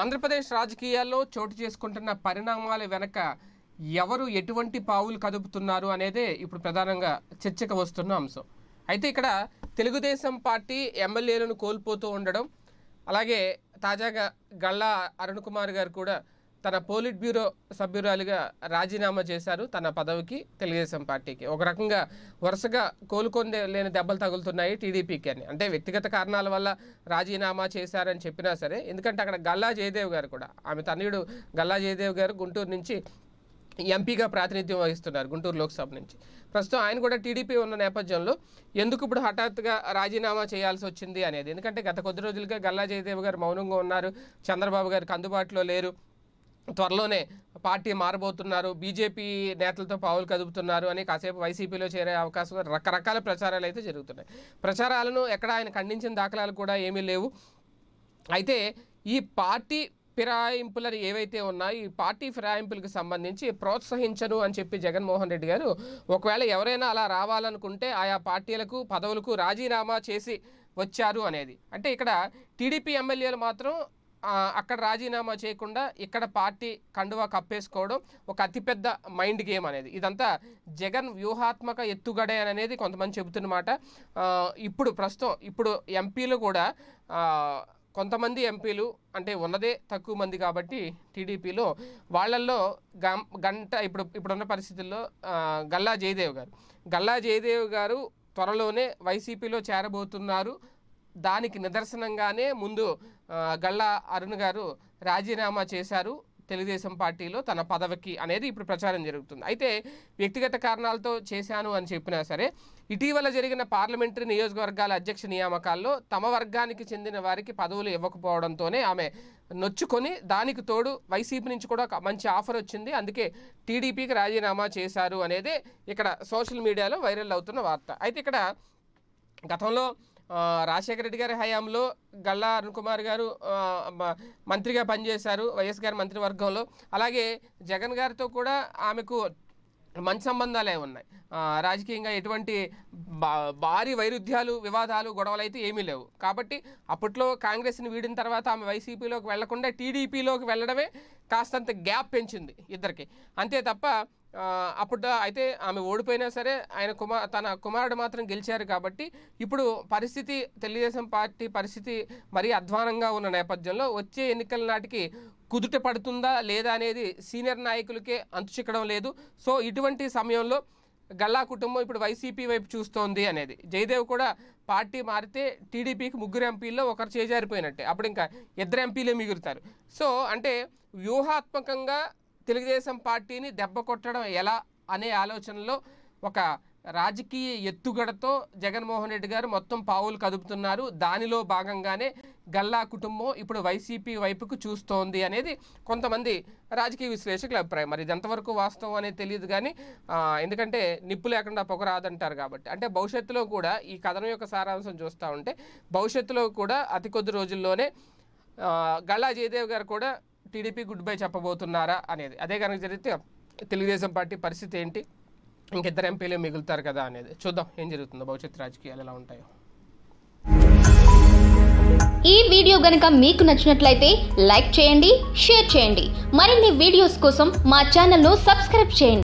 ఆంధ్రప్రదేశ్ రాజకీయాల్లో చోటు చేసుకుంటున్న పరిణామాల వెనక ఎవరు ఎటువంటి పావులు కదుపుతున్నారు అనేదే ఇప్పుడు ప్రధానంగా చర్చకు వస్తున్న అంశం అయితే ఇక్కడ తెలుగుదేశం పార్టీ ఎమ్మెల్యేలను కోల్పోతూ ఉండడం అలాగే తాజాగా గళ్ళ అరుణ్ కుమార్ గారు కూడా తన పోలిట్ బ్యూరో సభ్యురాలిగా రాజీనామా చేశారు తన పదవికి తెలుగుదేశం పార్టీకి ఒక రకంగా వరుసగా కోలుకొని లేని దెబ్బలు తగులుతున్నాయి టీడీపీకి అని అంటే వ్యక్తిగత కారణాల వల్ల రాజీనామా చేశారని చెప్పినా సరే ఎందుకంటే అక్కడ గల్లా జయదేవ్ గారు కూడా ఆమె తనయుడు గల్లా జయదేవ్ గారు గుంటూరు నుంచి ఎంపీగా ప్రాతినిధ్యం వహిస్తున్నారు గుంటూరు లోక్సభ నుంచి ప్రస్తుతం ఆయన కూడా టీడీపీ ఉన్న నేపథ్యంలో ఎందుకు ఇప్పుడు హఠాత్తుగా రాజీనామా చేయాల్సి వచ్చింది అనేది ఎందుకంటే గత కొద్ది రోజులుగా గల్లా జయదేవ్ గారు మౌనంగా ఉన్నారు చంద్రబాబు గారికి అందుబాటులో లేరు త్వరలోనే పార్టీ మారబోతున్నారు బీజేపీ నేతలతో పావులు కదుపుతున్నారు అని కాసేపు వైసీపీలో చేరే అవకాశం రకరకాల ప్రచారాలు అయితే జరుగుతున్నాయి ప్రచారాలను ఎక్కడ ఆయన ఖండించిన దాఖలాలు కూడా ఏమీ లేవు అయితే ఈ పార్టీ ఫిరాయింపులను ఏవైతే ఉన్నాయో ఈ పార్టీ ఫిరాయింపులకు సంబంధించి ప్రోత్సహించను అని చెప్పి జగన్మోహన్ రెడ్డి గారు ఒకవేళ ఎవరైనా అలా రావాలనుకుంటే ఆయా పార్టీలకు పదవులకు రాజీనామా చేసి వచ్చారు అనేది అంటే ఇక్కడ టీడీపీ ఎమ్మెల్యేలు మాత్రం అక్కడ రాజీనామా చేయకుండా ఇక్కడ పార్టీ కండువా కప్పేసుకోవడం ఒక అతిపెద్ద మైండ్ గేమ్ అనేది ఇదంతా జగన్ వ్యూహాత్మక ఎత్తుగడే అనేది కొంతమంది చెబుతున్నమాట ఇప్పుడు ప్రస్తుతం ఇప్పుడు ఎంపీలు కూడా కొంతమంది ఎంపీలు అంటే ఉన్నదే తక్కువ మంది కాబట్టి టీడీపీలో వాళ్ళల్లో గంట ఇప్పుడు ఇప్పుడున్న పరిస్థితుల్లో గల్లా జయదేవ్ గారు గల్లా జయదేవ్ గారు త్వరలోనే వైసీపీలో చేరబోతున్నారు దానికి నిదర్శనంగానే ముందు గళ్ళ అరుణ్ గారు రాజీనామా చేశారు తెలుగుదేశం పార్టీలో తన పదవికి అనేది ఇప్పుడు ప్రచారం జరుగుతుంది అయితే వ్యక్తిగత కారణాలతో చేశాను అని చెప్పినా సరే ఇటీవల జరిగిన పార్లమెంటరీ నియోజకవర్గాల అధ్యక్ష నియామకాల్లో తమ వర్గానికి చెందిన వారికి పదవులు ఇవ్వకపోవడంతోనే ఆమె నొచ్చుకొని దానికి తోడు వైసీపీ నుంచి కూడా ఒక మంచి ఆఫర్ వచ్చింది అందుకే టీడీపీకి రాజీనామా చేశారు అనేది ఇక్కడ సోషల్ మీడియాలో వైరల్ అవుతున్న వార్త అయితే ఇక్కడ గతంలో రాజశేఖర రెడ్డి గారి హయాంలో గల్లా అరుణ్ కుమార్ గారు మంత్రిగా పనిచేశారు వైఎస్ గారి మంత్రివర్గంలో అలాగే జగన్ గారితో కూడా ఆమెకు మంచి సంబంధాలే ఉన్నాయి రాజకీయంగా ఎటువంటి భారీ వైరుధ్యాలు వివాదాలు గొడవలు అయితే ఏమీ లేవు కాబట్టి అప్పట్లో కాంగ్రెస్ని వీడిన తర్వాత ఆమె వైసీపీలోకి వెళ్లకుండా టీడీపీలోకి వెళ్ళడమే కాస్తంత గ్యాప్ పెంచింది ఇద్దరికి అంతే తప్ప అప్పుడు అయితే ఆమె ఓడిపోయినా సరే ఆయన కుమార్ తన కుమారుడు మాత్రం గెలిచారు కాబట్టి ఇప్పుడు పరిస్థితి తెలుగుదేశం పార్టీ పరిస్థితి మరీ అధ్వానంగా ఉన్న నేపథ్యంలో వచ్చే ఎన్నికల నాటికి కుదుట పడుతుందా లేదా అనేది సీనియర్ నాయకులకే అంతుచిక్కడం లేదు సో ఇటువంటి సమయంలో గల్లా కుటుంబం ఇప్పుడు వైసీపీ వైపు చూస్తోంది అనేది జయదేవ్ కూడా పార్టీ మారితే టీడీపీకి ముగ్గురు ఎంపీల్లో ఒకరు చేజారిపోయినట్టే అప్పుడు ఇంకా ఇద్దరు ఎంపీలే మిగులుతారు సో అంటే వ్యూహాత్మకంగా తెలుగుదేశం పార్టీని దెబ్బ కొట్టడం ఎలా అనే ఆలోచనలో ఒక రాజకీయ ఎత్తుగడతో జగన్మోహన్ రెడ్డి గారు మొత్తం పావులు కదుపుతున్నారు దానిలో భాగంగానే గల్లా కుటుంబం ఇప్పుడు వైసీపీ వైపుకు చూస్తోంది అనేది కొంతమంది రాజకీయ విశ్లేషకుల అభిప్రాయం మరి ఎంతవరకు వాస్తవం అనేది తెలియదు కానీ ఎందుకంటే నిప్పు లేకుండా పొగ రాదంటారు కాబట్టి అంటే భవిష్యత్తులో కూడా ఈ కథనం యొక్క సారాంశం చూస్తూ ఉంటే భవిష్యత్తులో కూడా అతి కొద్ది రోజుల్లోనే గల్లా జయదేవ్ గారు కూడా టీడీపీ గుడ్ బై చెప్పబోతున్నారా అనేది అదే కనుక జరిగితే తెలుగుదేశం పార్టీ పరిస్థితి ఏంటి ఇంకిద్దరు ఎంపీలే మిగులుతారు కదా అనేది చూద్దాం ఏం జరుగుతుందో భవిష్యత్ రాజకీయాలు ఎలా ఉంటాయో ఈ వీడియో గనుక మీకు నచ్చినట్లయితే లైక్ చేయండి షేర్ చేయండి మరిన్ని వీడియోస్ కోసం మా ను సబ్స్క్రైబ్ చేయండి